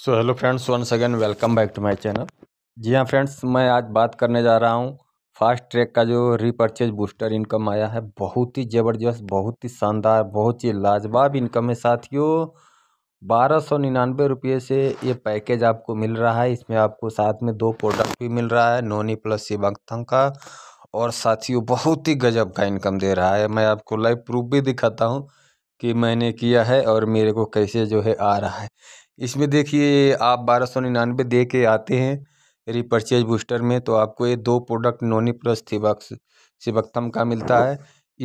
so hello friends once again welcome back to my channel जी हाँ friends मैं आज बात करने जा रहा हूँ फास्ट ट्रैक का जो रीपर्चेज बूस्टर इनकम आया है बहुत ही ज़बरदस्त बहुत ही शानदार बहुत ही लाजवाब इनकम है साथियों बारह सौ निन्यानवे रुपये से ये पैकेज आपको मिल रहा है इसमें आपको साथ में दो प्रोडक्ट भी मिल रहा है नोनी प्लस शिवांगथम का और साथियों बहुत ही गजब का इनकम दे रहा है मैं आपको लाइव प्रूफ भी दिखाता हूँ कि मैंने किया है और मेरे को कैसे जो है आ रहा है इसमें देखिए आप बारह सौ निन्यानवे दे के आते हैं रिपर्चेज बूस्टर में तो आपको ये दो प्रोडक्ट नोनी प्लस थिबक्स सिबक्तम का मिलता है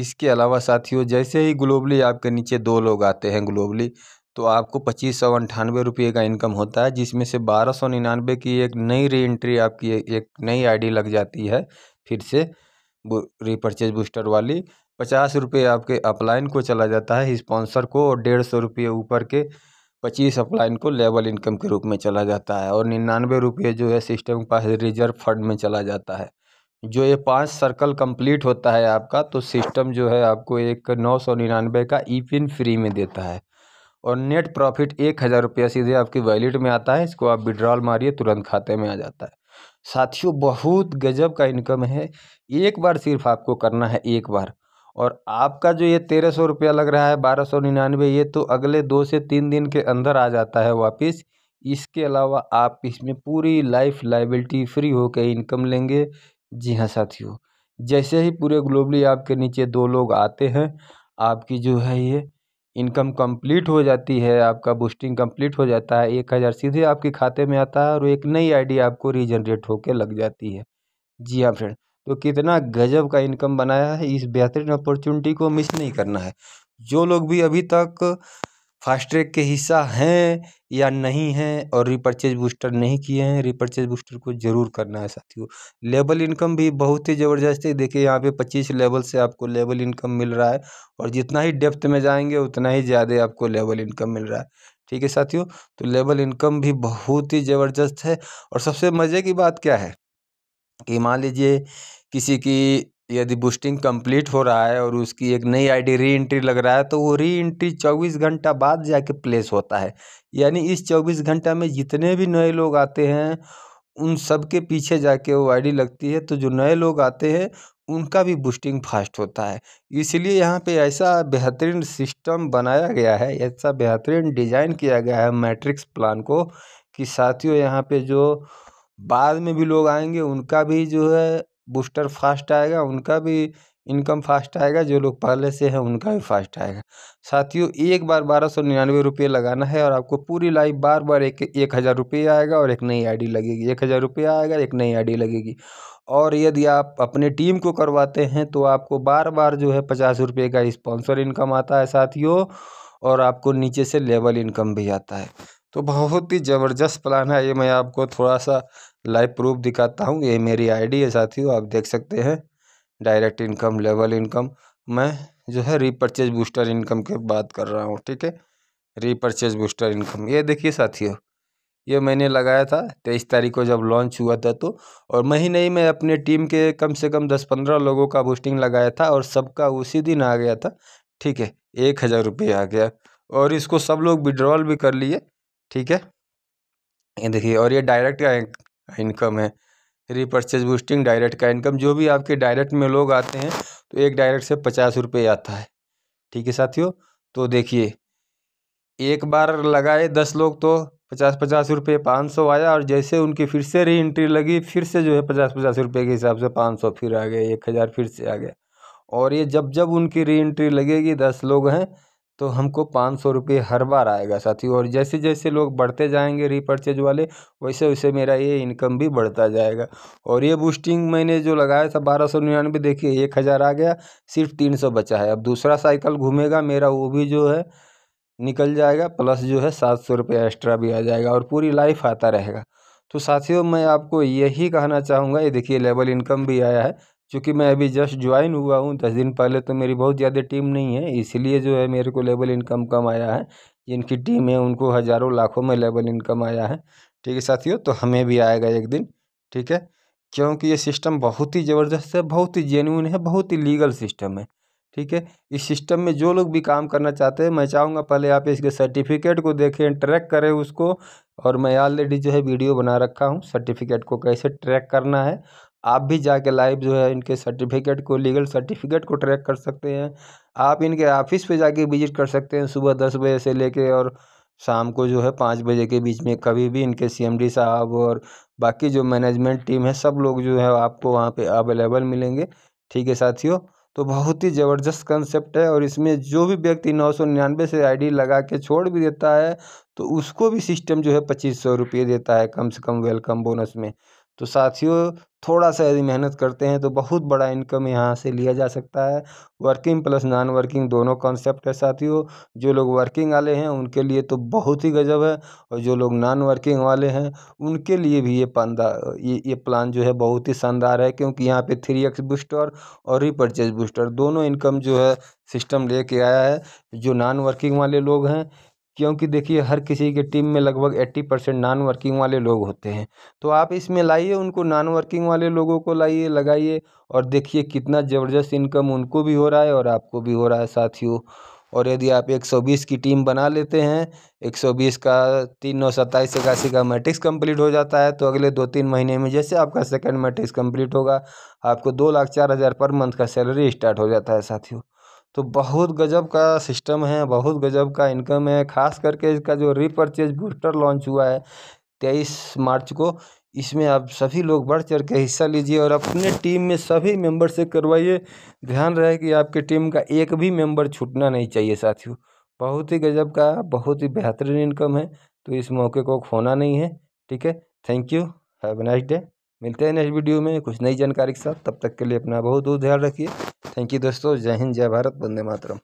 इसके अलावा साथियों जैसे ही ग्लोबली आपके नीचे दो लोग आते हैं ग्लोबली तो आपको पच्चीस सौ अंठानवे रुपये का इनकम होता है जिसमें से बारह सौ निन्यानवे की एक नई री एंट्री आपकी एक नई आईडी लग जाती है फिर से रिपर्चेज बूस्टर वाली पचास रुपये आपके अपलाइन को चला जाता है स्पॉन्सर को और डेढ़ सौ रुपये ऊपर के पच्चीस अपलाइन को लेवल इनकम के रूप में चला जाता है और निन्यानवे रुपये जो है सिस्टम के पास रिजर्व फंड में चला जाता है जो ये पांच सर्कल कंप्लीट होता है आपका तो सिस्टम जो है आपको एक नौ सौ निन्यानवे का ई पिन फ्री में देता है और नेट प्रॉफिट एक हज़ार रुपया सीधे आपकी वैलेट में आता है इसको आप विड्रॉल मारिए तुरंत खाते में आ जाता है साथियों बहुत गजब का इनकम है एक बार सिर्फ आपको करना है एक बार और आपका जो ये तेरह सौ रुपया लग रहा है बारह सौ निन्यानवे ये तो अगले दो से तीन दिन के अंदर आ जाता है वापस इसके अलावा आप इसमें पूरी लाइफ लाइबिलिटी फ्री होकर इनकम लेंगे जी हाँ साथियों जैसे ही पूरे ग्लोबली आपके नीचे दो लोग आते हैं आपकी जो है ये इनकम कंप्लीट हो जाती है आपका बूस्टिंग कंप्लीट हो जाता है एक हज़ार सीधे आपके खाते में आता है और एक नई आईडी आपको रीजनरेट होकर लग जाती है जी हाँ फ्रेंड तो कितना गजब का इनकम बनाया है इस बेहतरीन अपॉर्चुनिटी को मिस नहीं करना है जो लोग भी अभी तक फास्ट ट्रैक के हिस्सा हैं या नहीं हैं और रिपर्चेज बूस्टर नहीं किए हैं रिपर्चेज बूस्टर को ज़रूर करना है साथियों लेबल इनकम भी बहुत ही ज़बरदस्त है देखिए यहाँ पे पच्चीस लेवल से आपको लेबल इनकम मिल रहा है और जितना ही डेप्थ में जाएंगे उतना ही ज़्यादा आपको लेबल इनकम मिल रहा है ठीक है साथियों तो लेबल इनकम भी बहुत ही ज़बरदस्त है और सबसे मज़े की बात क्या है कि मान लीजिए किसी की यदि बूस्टिंग कंप्लीट हो रहा है और उसकी एक नई आईडी री एंट्री लग रहा है तो वो री एंट्री चौबीस घंटा बाद जाके प्लेस होता है यानी इस चौबीस घंटा में जितने भी नए लोग आते हैं उन सब के पीछे जाके वो आईडी लगती है तो जो नए लोग आते हैं उनका भी बूस्टिंग फास्ट होता है इसलिए यहाँ पे ऐसा बेहतरीन सिस्टम बनाया गया है ऐसा बेहतरीन डिज़ाइन किया गया है मैट्रिक्स प्लान को कि साथियों यहाँ पे जो बाद में भी लोग आएंगे उनका भी जो है बूस्टर फास्ट आएगा उनका भी इनकम फास्ट आएगा जो लोग पहले से हैं उनका भी फास्ट आएगा साथियों एक बार बारह सौ निन्यानवे रुपये लगाना है और आपको पूरी लाइफ बार बार एक एक हज़ार रुपये आएगा और एक नई आईडी लगेगी एक हज़ार रुपये आएगा एक नई आईडी लगेगी और यदि आप अपने टीम को करवाते हैं तो आपको बार बार जो है पचास रुपये का स्पॉन्सर इनकम आता है साथियों और आपको नीचे से लेवल इनकम भी आता है तो बहुत ही ज़बरदस्त प्लान है ये मैं आपको थोड़ा सा लाइव प्रूफ दिखाता हूँ ये मेरी आईडी है साथियों आप देख सकते हैं डायरेक्ट इनकम लेवल इनकम मैं जो है रीपरचेज बूस्टर इनकम के बात कर रहा हूँ ठीक है रीपरचेज बूस्टर इनकम ये देखिए साथियों ये मैंने लगाया था तेईस तारीख को जब लॉन्च हुआ था तो और मैं ही नहीं मैं अपने टीम के कम से कम दस पंद्रह लोगों का बूस्टिंग लगाया था और सबका उसी दिन आ गया था ठीक है एक हज़ार रुपये आ गया और इसको सब लोग विड्रॉल भी कर लिए ठीक है ये देखिए और ये डायरेक्ट का इनकम है रिपर्चेज बूस्टिंग डायरेक्ट का इनकम जो भी आपके डायरेक्ट में लोग आते हैं तो एक डायरेक्ट से पचास रुपये आता है ठीक है साथियों तो देखिए एक बार लगाए दस लोग तो पचास पचास रुपये पाँच सौ आया और जैसे उनकी फिर से री एंट्री लगी फिर से जो है पचास पचास रुपये के हिसाब से पाँच सौ फिर आ गए एक हज़ार फिर से आ गया और ये जब जब उनकी री एंट्री लगेगी दस लोग हैं तो हमको पाँच सौ रुपये हर बार आएगा साथियों और जैसे जैसे लोग बढ़ते जाएंगे रीपर्चेज वाले वैसे वैसे मेरा ये इनकम भी बढ़ता जाएगा और ये बूस्टिंग मैंने जो लगाया था बारह सौ निन्यानवे देखिए एक हज़ार आ गया सिर्फ तीन सौ बचा है अब दूसरा साइकिल घूमेगा मेरा वो भी जो है निकल जाएगा प्लस जो है सात सौ रुपये एक्स्ट्रा भी आ जाएगा और पूरी लाइफ आता रहेगा तो साथियों मैं आपको यही कहना चाहूँगा ये देखिए लेवल इनकम भी आया है चूँकि मैं अभी जस्ट ज्वाइन हुआ हूँ दस दिन पहले तो मेरी बहुत ज़्यादा टीम नहीं है इसलिए जो है मेरे को लेबल इनकम कम आया है जिनकी टीम है उनको हज़ारों लाखों में लेबल इनकम आया है ठीक है साथियों तो हमें भी आएगा एक दिन ठीक है क्योंकि ये सिस्टम बहुत ही ज़बरदस्त है बहुत ही जेन्यून है बहुत ही लीगल सिस्टम है ठीक है इस सिस्टम में जो लोग भी काम करना चाहते हैं मैं चाहूँगा पहले आप इसके सर्टिफिकेट को देखें ट्रैक करें उसको और मैं ऑलरेडी जो है वीडियो बना रखा हूँ सर्टिफिकेट को कैसे ट्रैक करना है आप भी जाके लाइव जो है इनके सर्टिफिकेट को लीगल सर्टिफिकेट को ट्रैक कर सकते हैं आप इनके ऑफिस पे जाके विजिट कर सकते हैं सुबह दस बजे से लेके और शाम को जो है पाँच बजे के बीच में कभी भी इनके सीएमडी साहब और बाकी जो मैनेजमेंट टीम है सब लोग जो है आपको वहाँ पे अवेलेबल मिलेंगे ठीक है साथियों तो बहुत ही ज़बरदस्त कंसेप्ट है और इसमें जो भी व्यक्ति नौ सौ निन्यानवे से आईडी लगा के छोड़ भी देता है तो उसको भी सिस्टम जो है पच्चीस सौ रुपये देता है कम से कम वेलकम बोनस में तो साथियों थोड़ा सा यदि मेहनत करते हैं तो बहुत बड़ा इनकम यहाँ से लिया जा सकता है वर्किंग प्लस नॉन वर्किंग दोनों कॉन्सेप्ट है साथियों जो लोग वर्किंग वाले हैं उनके लिए तो बहुत ही गजब है और जो लोग नॉन वर्किंग वाले हैं उनके लिए भी ये पंदा ये ये प्लान जो है बहुत ही शानदार है क्योंकि यहाँ पर थ्री एक्स बूस्टर और रिपर्चेज बूस्टर दोनों इनकम जो है सिस्टम लेके आया है जो नॉन वर्किंग वाले लोग हैं क्योंकि देखिए हर किसी के टीम में लगभग एट्टी परसेंट नान वर्किंग वाले लोग होते हैं तो आप इसमें लाइए उनको नॉन वर्किंग वाले लोगों को लाइए लगाइए और देखिए कितना ज़बरदस्त इनकम उनको भी हो रहा है और आपको भी हो रहा है साथियों और यदि आप 120 की टीम बना लेते हैं 120 का तीन नौ सत्ताईस इक्यासी का मैट्रिक्स कंप्लीट हो जाता है तो अगले दो तीन महीने में जैसे आपका सेकंड मैट्रिक्स कंप्लीट होगा आपको दो लाख चार हज़ार पर मंथ का सैलरी स्टार्ट हो जाता है साथियों तो बहुत गजब का सिस्टम है बहुत गजब का इनकम है खास करके इसका जो रिपर्चेज बूस्टर लॉन्च हुआ है तेईस मार्च को इसमें आप सभी लोग बढ़ चढ़ के हिस्सा लीजिए और अपने टीम में सभी मेंबर से करवाइए ध्यान रहे कि आपके टीम का एक भी मेंबर छूटना नहीं चाहिए साथियों बहुत ही गजब का बहुत ही बेहतरीन इनकम है तो इस मौके को खोना नहीं है ठीक है thank you have nice day मिलते हैं नेक्स्ट वीडियो में कुछ नई जानकारी के साथ तब तक के लिए अपना बहुत बहुत ध्यान रखिए थैंक यू दोस्तों जय हिंद जय भारत वंदे मातरम